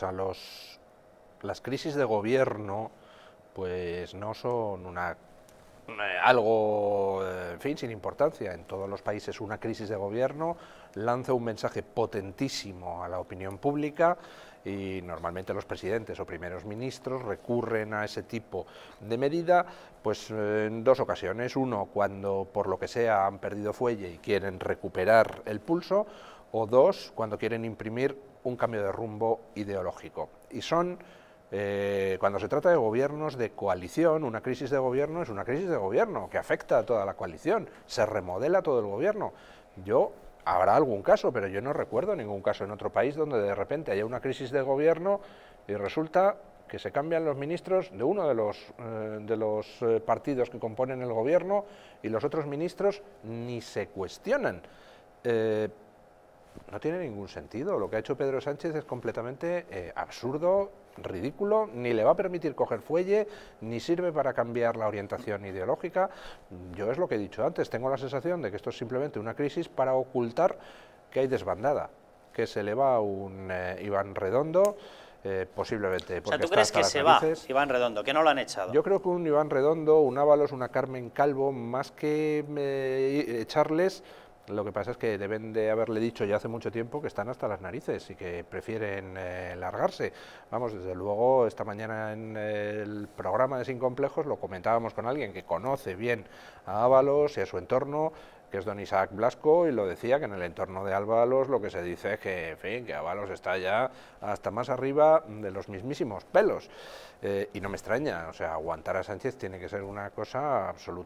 sea, los, las crisis de gobierno pues no son una, eh, algo en fin, sin importancia. En todos los países una crisis de gobierno lanza un mensaje potentísimo a la opinión pública y normalmente los presidentes o primeros ministros recurren a ese tipo de medida pues eh, en dos ocasiones, uno cuando por lo que sea han perdido fuelle y quieren recuperar el pulso o dos cuando quieren imprimir un cambio de rumbo ideológico y son eh, cuando se trata de gobiernos de coalición, una crisis de gobierno es una crisis de gobierno que afecta a toda la coalición, se remodela todo el gobierno. Yo habrá algún caso, pero yo no recuerdo ningún caso en otro país donde de repente haya una crisis de gobierno y resulta que se cambian los ministros de uno de los, eh, de los eh, partidos que componen el gobierno y los otros ministros ni se cuestionan. no tiene ningún sentido. Lo que ha hecho Pedro Sánchez es completamente absurdo ridículo, ni le va a permitir coger fuelle, ni sirve para cambiar la orientación ideológica. Yo es lo que he dicho antes, tengo la sensación de que esto es simplemente una crisis para ocultar que hay desbandada, que se le va un eh, Iván Redondo. Eh, posiblemente. Porque ¿tú crees que se va Iván Redondo, que no lo han echado? Yo creo que un Iván Redondo, un Ábalos, una Carmen Calvo, más que eh, echarles, lo que pasa es que deben de haberle dicho ya hace mucho tiempo que están hasta las narices y que prefieren eh, largarse. Vamos, desde luego, esta mañana en el programa de Sin Complejos lo comentábamos con alguien que conoce bien a Ábalos y a su entorno, que es don Isaac Blasco, y lo decía que en el entorno de Ábalos lo que se dice es que, fin, que Ábalos está ya hasta más arriba de los mismísimos pelos. Eh, y no me extraña, o sea, aguantar a Sánchez tiene que ser una cosa absoluta.